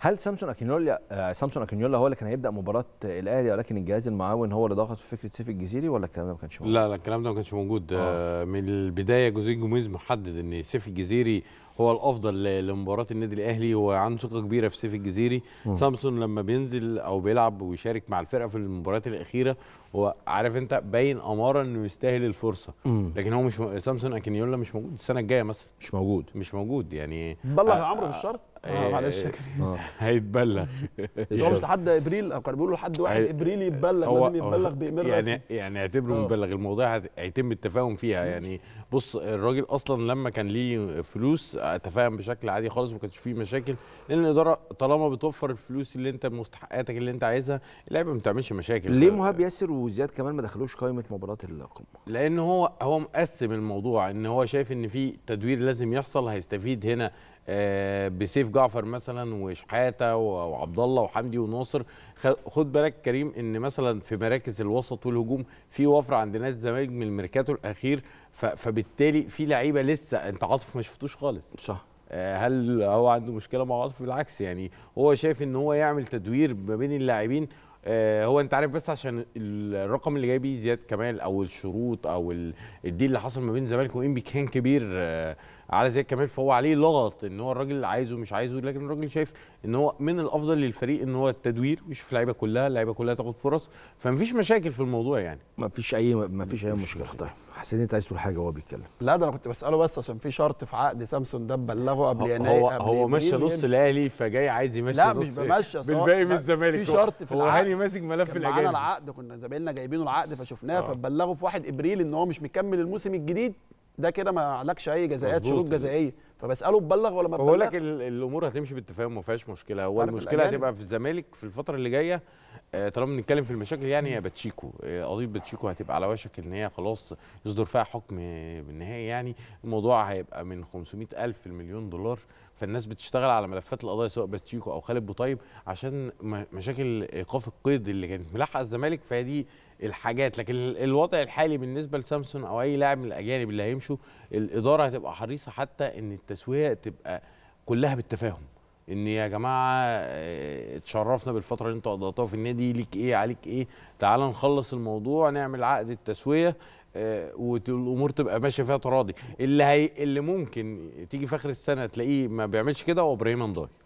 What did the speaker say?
هل سامسون اكينيولا آه، سامسون اكينيولا هو اللي كان هيبدا مباراه الاهلي ولكن الجهاز المعاون هو اللي ضغط في فكره سيف الجزيري ولا الكلام ده ما كانش موجود؟ لا لا الكلام ده ما كانش موجود آه. آه من البدايه جوزيه جوميز محدد ان سيف الجزيري هو الافضل لمباراه النادي الاهلي وعنده ثقه كبيره في سيف الجزيري م. سامسون لما بينزل او بيلعب ويشارك مع الفرقه في المباريات الاخيره هو عارف انت باين اماره انه يستاهل الفرصه م. لكن هو مش م... سامسون اكينيولا مش موجود السنه الجايه مثلا مش موجود مش موجود يعني بلغ آه، عمرو بالشرط اه إيه، معلش يا إيه، آه. كريم هيتبلغ هو إيه. مش لحد ابريل آه، كانوا بيقولوا لحد 1 ابريل يتبلغ لازم يتبلغ بإيميل يعني يعني اعتبره آه. مبلغ الموضوع هيتم التفاهم فيها يعني بص الراجل اصلا لما كان ليه فلوس تفاهم بشكل عادي خالص ما كانش فيه مشاكل لان الاداره طالما بتوفر الفلوس اللي انت مستحقاتك اللي انت عايزها اللعيبه ما بتعملش مشاكل ليه مهاب ياسر وزياد كمان ما دخلوش قائمه مباراه القمه لان هو هو مقسم الموضوع ان هو شايف ان في تدوير لازم يحصل هيستفيد هنا بسيف شريف جعفر مثلا وشحاته وعبد الله وحمدي وناصر خد بالك كريم ان مثلا في مراكز الوسط والهجوم في وفره عند نادي الزمالك من الميركاتو الاخير فبالتالي في لعيبه لسه انت عاطف ما شفتوش خالص صح آه، هل هو عنده مشكله مع عاطف بالعكس يعني هو شايف ان هو يعمل تدوير ما بين اللاعبين آه، هو انت عارف بس عشان الرقم اللي جاي بيه زياد كمال او الشروط او الديل اللي حصل ما بين الزمالك وانبي كان كبير آه، على زياد كمال فهو عليه لغط ان هو الراجل عايزه مش عايزه لكن الراجل شايف ان هو من الافضل للفريق ان هو التدوير ويشوف اللعيبه كلها اللعيبه كلها تاخد فرص فمفيش مشاكل في الموضوع يعني مفيش اي مفيش اي مشكله حسيت انت عايز تقول حاجه وهو بيتكلم لا ده انا كنت بساله بس عشان في شرط في عقد سامسون ده بلغه قبل يناير هو قبل هو مشى نص الاهلي فجاي عايز يمشي لا مش بمشى بالباقي من الزمالك في شرط في هو العقد هو هاني ماسك ملف الاجانب معانا العقد كنا زمايلنا جايبينه العقد فشفناه آه. فبلغه في 1 ابريل ان هو مش مكمل الموسم الجديد ده كده ما عليكش اي جزاءات شروط جزائيه فبساله ببلغ ولا ما ببلغ بقول لك الامور هتمشي بالتفاهم وما فيهاش مشكله هو المشكله هتبقى في الزمالك في الفتره اللي جايه آه، طالما بنتكلم في المشاكل يعني يا باتشيكو آه، قضيه باتشيكو هتبقى على وشك ان هي خلاص يصدر فيها حكم بالنهايه يعني الموضوع هيبقى من 500000 لمليون دولار فالناس بتشتغل على ملفات القضايا سواء باتشيكو او خالد بوطيب عشان مشاكل ايقاف القيد اللي كانت ملاحقه الزمالك فهي دي الحاجات لكن الوضع الحالي بالنسبه لسامسون او اي لاعب من الاجانب اللي هيمشوا الاداره هتبقى حريصه حتى ان التسويه تبقى كلها بالتفاهم ان يا جماعه آه، اتشرفنا بالفتره اللي انتوا قضيتوها في النادي ليك ايه عليك ايه تعال نخلص الموضوع نعمل عقد التسويه آه، والامور تبقى ماشيه فيها تراضي اللي هي اللي ممكن تيجي في اخر السنه تلاقيه ما بيعملش كده هو ابراهيم انضاي